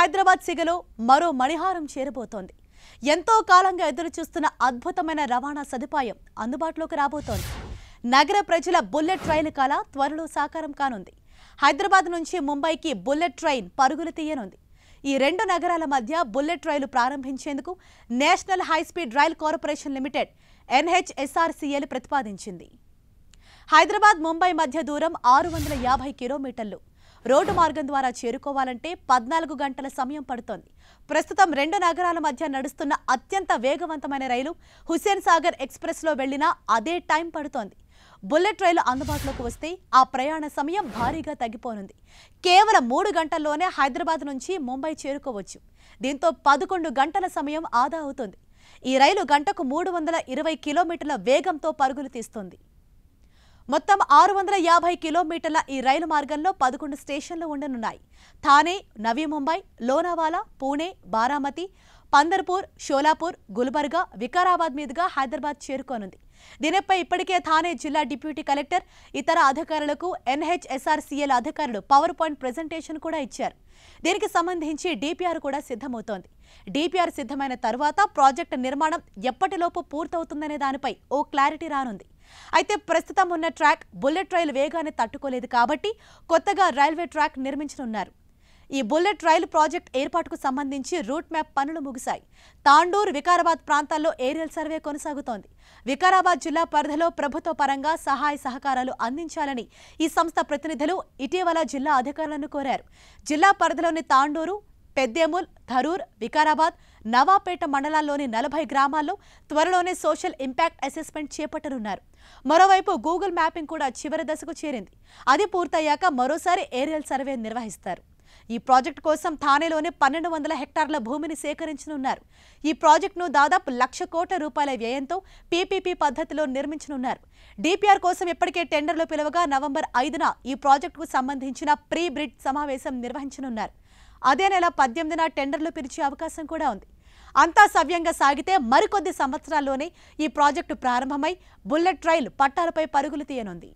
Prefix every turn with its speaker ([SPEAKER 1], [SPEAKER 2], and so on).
[SPEAKER 1] హైదరాబాద్ సిగలో మరో మణిహారం చేరబోతోంది ఎంతో కాలంగా ఎదురుచూస్తున్న అద్భుతమైన రవాణా సదుపాయం అందుబాటులోకి రాబోతోంది నగర ప్రజల బుల్లెట్ ట్రైన్ కాల త్వరలో సాకారం కానుంది హైదరాబాద్ నుంచి ముంబైకి బుల్లెట్ ట్రైన్ పరుగులు తీయనుంది ఈ రెండు నగరాల మధ్య బుల్లెట్ రైలు ప్రారంభించేందుకు national high speed rail corporation limited NHSRCL ప్రతిపాదించింది హైదరాబాద్ ముంబై మధ్య దూరం ఆరు వందల యాభై కిలోమీటర్లు రోడ్డు మార్గం ద్వారా చేరుకోవాలంటే పద్నాలుగు గంటల సమయం పడుతోంది ప్రస్తుతం రెండు నగరాల మధ్య నడుస్తున్న అత్యంత వేగవంతమైన రైలు హుస్సేన్ సాగర్ ఎక్స్ప్రెస్లో వెళ్లినా అదే టైం పడుతోంది బుల్లెట్ రైలు అందుబాటులోకి వస్తే ఆ ప్రయాణ సమయం భారీగా తగ్గిపోనుంది కేవలం మూడు గంటల్లోనే హైదరాబాద్ నుంచి ముంబై చేరుకోవచ్చు దీంతో పదకొండు గంటల సమయం ఆదా అవుతుంది ఈ రైలు గంటకు మూడు వందల ఇరవై కిలోమీటర్ల వేగంతో పరుగులు తీస్తుంది మొత్తం ఆరు వందల యాభై కిలోమీటర్ల ఈ రైలు మార్గంలో పదకొండు స్టేషన్లు ఉండనున్నాయి థానే నవీ ముంబై లోనావాలా పూణే బారామతి పందర్పూర్ షోలాపూర్ గుల్బర్గా వికారాబాద్ మీదుగా హైదరాబాద్ చేరుకోనుంది దీనిపై ఇప్పటికే థానే జిల్లా డిప్యూటీ కలెక్టర్ ఇతర అధికారులకు ఎన్హెచ్ఎస్ఆర్సీఎల్ అధికారులు పవర్ పాయింట్ ప్రజెంటేషన్ కూడా ఇచ్చారు దీనికి సంబంధించి డిపిఆర్ కూడా సిద్ధమవుతోంది డిపిఆర్ సిద్ధమైన తర్వాత ప్రాజెక్టు నిర్మాణం ఎప్పటిలోపు పూర్తవుతుందనే దానిపై ఓ క్లారిటీ రానుంది అయితే ప్రస్తుతం ఉన్న ట్రాక్ బుల్లెట్ రైలు వేగాన్ని తట్టుకోలేదు కాబట్టి కొత్తగా రైల్వే ట్రాక్ నిర్మించనున్నారు ఈ బుల్లెట్ రైలు ప్రాజెక్ట్ ఏర్పాటుకు సంబంధించి రూట్ మ్యాప్ పనులు ముగిశాయి తాండూర్ వికారాబాద్ ప్రాంతాల్లో ఏరియల్ సర్వే కొనసాగుతోంది వికారాబాద్ జిల్లా పరిధిలో ప్రభుత్వ పరంగా సహాయ సహకారాలు అందించాలని ఈ సంస్థ ప్రతినిధులు ఇటీవల జిల్లా అధికారులను కోరారు జిల్లా పరిధిలోని తాండూరు పెద్దేముల్ ధరూర్ వికారాబాద్ నవాపేట మండలాల్లోని నలభై గ్రామాల్లో త్వరలోనే సోషల్ ఇంపాక్ట్ అసెస్మెంట్ చేపట్టనున్నారు మరోవైపు గూగుల్ మ్యాపింగ్ కూడా చివరి దశకు చేరింది అది పూర్తయ్యాక మరోసారి ఏరియల్ సర్వే నిర్వహిస్తారు ఈ ప్రాజెక్టు కోసం థానేలోనే పన్నెండు వందల హెక్టార్ల భూమిని సేకరించనున్నారు ఈ ప్రాజెక్టును దాదాపు లక్ష కోట్ల రూపాయల వ్యయంతో పీపీపీ పద్ధతిలో నిర్మించనున్నారు డిపిఆర్ కోసం ఇప్పటికే టెండర్లు పిలువగా నవంబర్ ఐదున ఈ ప్రాజెక్టుకు సంబంధించిన ప్రీ బ్రిడ్ సమావేశం నిర్వహించనున్నారు అదే నెల పద్దెనిమిదిన టెండర్లు పిలిచే అవకాశం కూడా ఉంది అంతా సవ్యంగా సాగితే మరికొద్ది సంవత్సరాల్లోనే ఈ ప్రాజెక్టు ప్రారంభమై బుల్లెట్ రైల్ పట్టాలపై పరుగులు తీయనుంది